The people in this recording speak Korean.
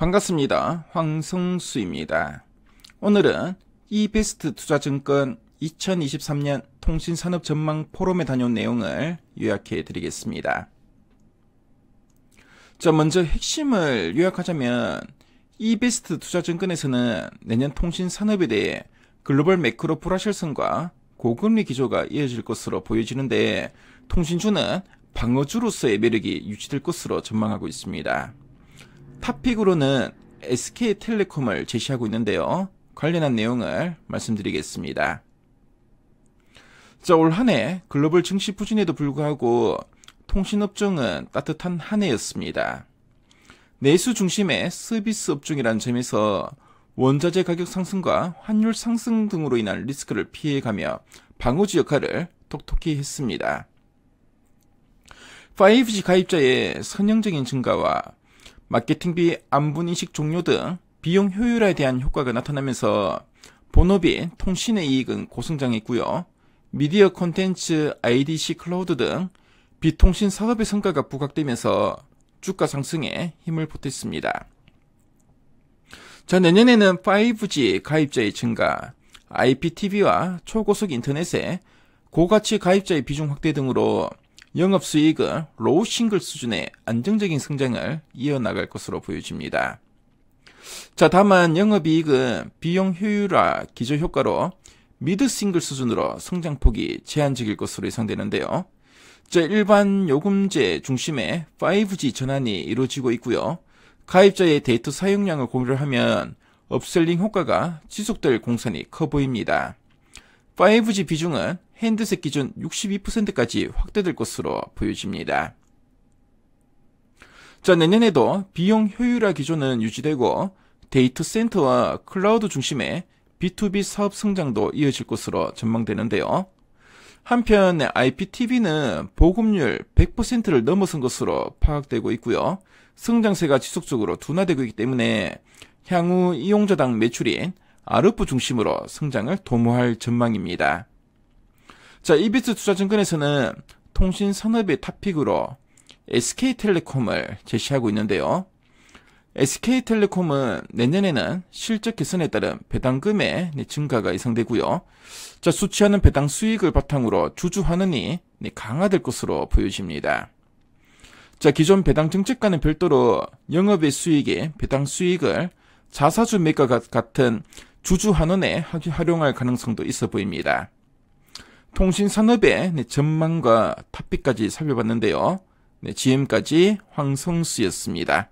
반갑습니다. 황성수입니다. 오늘은 이베스트 투자증권 2023년 통신산업 전망 포럼에 다녀온 내용을 요약해 드리겠습니다. 자, 먼저 핵심을 요약하자면 이베스트 투자증권에서는 내년 통신산업에 대해 글로벌 매크로 불확실성과 고금리 기조가 이어질 것으로 보여지는데 통신주는 방어주로서의 매력이 유지될 것으로 전망하고 있습니다. 탑픽으로는 SK텔레콤을 제시하고 있는데요. 관련한 내용을 말씀드리겠습니다. 자, 올한해 글로벌 증시 부진에도 불구하고 통신업종은 따뜻한 한 해였습니다. 내수 중심의 서비스 업종이라는 점에서 원자재 가격 상승과 환율 상승 등으로 인한 리스크를 피해가며 방어지 역할을 톡톡히 했습니다. 5G 가입자의 선형적인 증가와 마케팅비 안분인식 종료 등 비용 효율화에 대한 효과가 나타나면서 본업이 통신의 이익은 고성장했고요. 미디어 콘텐츠, IDC 클라우드 등 비통신 사업의 성과가 부각되면서 주가 상승에 힘을 보탰습니다. 자, 내년에는 5G 가입자의 증가, IPTV와 초고속 인터넷에 고가치 가입자의 비중 확대 등으로 영업 수익은 로우 싱글 수준의 안정적인 성장을 이어나갈 것으로 보여집니다. 자, 다만 영업이익은 비용 효율화 기조 효과로 미드 싱글 수준으로 성장폭이 제한적일 것으로 예상되는데요. 자, 일반 요금제 중심의 5G 전환이 이루어지고 있고요. 가입자의 데이터 사용량을 고려하면 업셀링 효과가 지속될 공산이 커 보입니다. 5G 비중은 핸드셋 기준 62%까지 확대될 것으로 보여집니다. 자, 내년에도 비용 효율화 기조는 유지되고 데이터 센터와 클라우드 중심의 B2B 사업 성장도 이어질 것으로 전망되는데요. 한편 IPTV는 보급률 100%를 넘어선 것으로 파악되고 있고요. 성장세가 지속적으로 둔화되고 있기 때문에 향후 이용자당 매출인 아르프 중심으로 성장을 도모할 전망입니다. 자, 이비스 투자증권에서는 통신 산업의 탑픽으로 SK텔레콤을 제시하고 있는데요. SK텔레콤은 내년에는 실적 개선에 따른 배당금의 네, 증가가 예상되고요. 자, 수치하는 배당 수익을 바탕으로 주주 환원이 네, 강화될 것으로 보여집니다. 자, 기존 배당 정책과는 별도로 영업의 수익에 배당 수익을 자사주 매각 같은 주주 환원에 활용할 가능성도 있어 보입니다. 통신산업의 네, 전망과 탑픽까지 살펴봤는데요. 네, 지금까지 황성수였습니다.